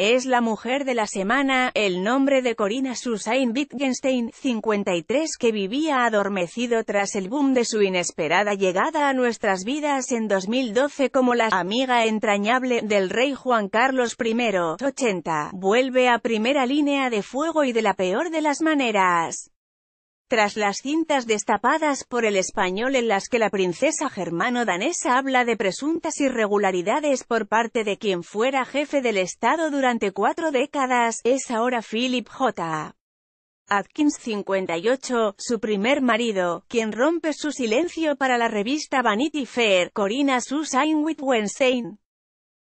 Es la mujer de la semana, el nombre de Corina Susain Wittgenstein, 53 que vivía adormecido tras el boom de su inesperada llegada a nuestras vidas en 2012 como la amiga entrañable del rey Juan Carlos I, 80, vuelve a primera línea de fuego y de la peor de las maneras. Tras las cintas destapadas por el español en las que la princesa germano-danesa habla de presuntas irregularidades por parte de quien fuera jefe del Estado durante cuatro décadas, es ahora Philip J. Atkins 58, su primer marido, quien rompe su silencio para la revista Vanity Fair, Corina Susan Wensane.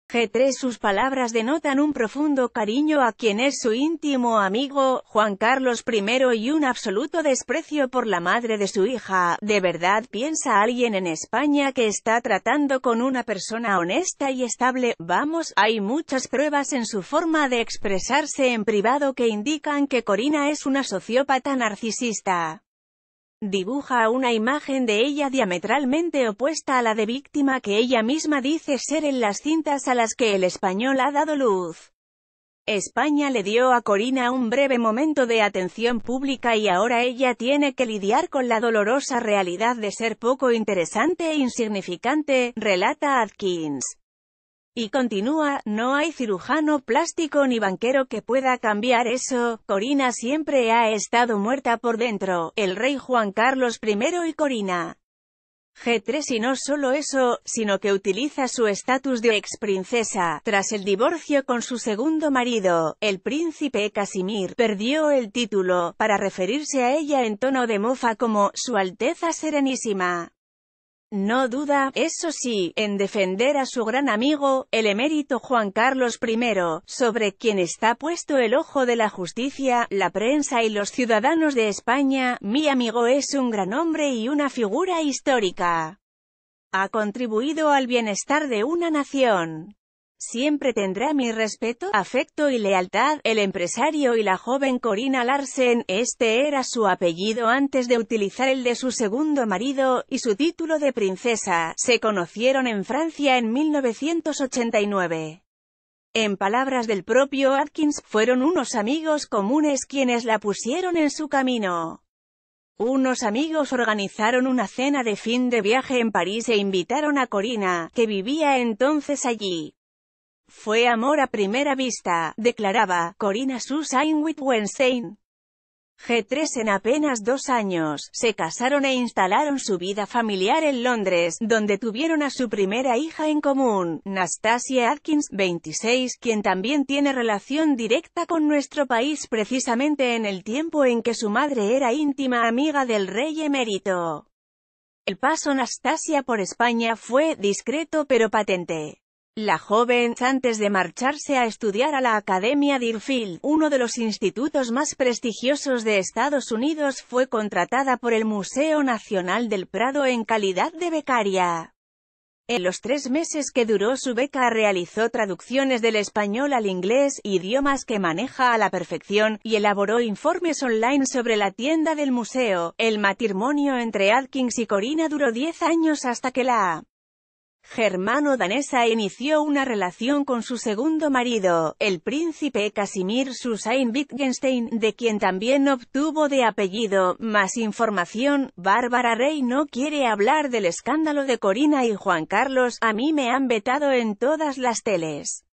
G3 Sus palabras denotan un profundo cariño a quien es su íntimo amigo, Juan Carlos I y un absoluto desprecio por la madre de su hija. ¿De verdad piensa alguien en España que está tratando con una persona honesta y estable? Vamos, hay muchas pruebas en su forma de expresarse en privado que indican que Corina es una sociópata narcisista dibuja una imagen de ella diametralmente opuesta a la de víctima que ella misma dice ser en las cintas a las que el español ha dado luz. España le dio a Corina un breve momento de atención pública y ahora ella tiene que lidiar con la dolorosa realidad de ser poco interesante e insignificante, relata Atkins. Y continúa, no hay cirujano plástico ni banquero que pueda cambiar eso, Corina siempre ha estado muerta por dentro, el rey Juan Carlos I y Corina. G3 y no solo eso, sino que utiliza su estatus de ex-princesa. Tras el divorcio con su segundo marido, el príncipe Casimir, perdió el título, para referirse a ella en tono de mofa como «Su Alteza Serenísima». No duda, eso sí, en defender a su gran amigo, el emérito Juan Carlos I, sobre quien está puesto el ojo de la justicia, la prensa y los ciudadanos de España, mi amigo es un gran hombre y una figura histórica. Ha contribuido al bienestar de una nación. Siempre tendrá mi respeto, afecto y lealtad, el empresario y la joven Corina Larsen, este era su apellido antes de utilizar el de su segundo marido, y su título de princesa, se conocieron en Francia en 1989. En palabras del propio Atkins, fueron unos amigos comunes quienes la pusieron en su camino. Unos amigos organizaron una cena de fin de viaje en París e invitaron a Corina, que vivía entonces allí. Fue amor a primera vista, declaraba Corina susan wenstein G3 en apenas dos años, se casaron e instalaron su vida familiar en Londres, donde tuvieron a su primera hija en común, Nastasia Atkins, 26, quien también tiene relación directa con nuestro país precisamente en el tiempo en que su madre era íntima amiga del rey emérito. El paso Nastasia por España fue discreto pero patente. La joven, antes de marcharse a estudiar a la Academia de Irfield, uno de los institutos más prestigiosos de Estados Unidos, fue contratada por el Museo Nacional del Prado en calidad de becaria. En los tres meses que duró su beca realizó traducciones del español al inglés, idiomas que maneja a la perfección, y elaboró informes online sobre la tienda del museo. El matrimonio entre Atkins y Corina duró 10 años hasta que la germano danesa inició una relación con su segundo marido, el príncipe Casimir Susain Wittgenstein, de quien también obtuvo de apellido. Más información, Bárbara Rey no quiere hablar del escándalo de Corina y Juan Carlos, a mí me han vetado en todas las teles.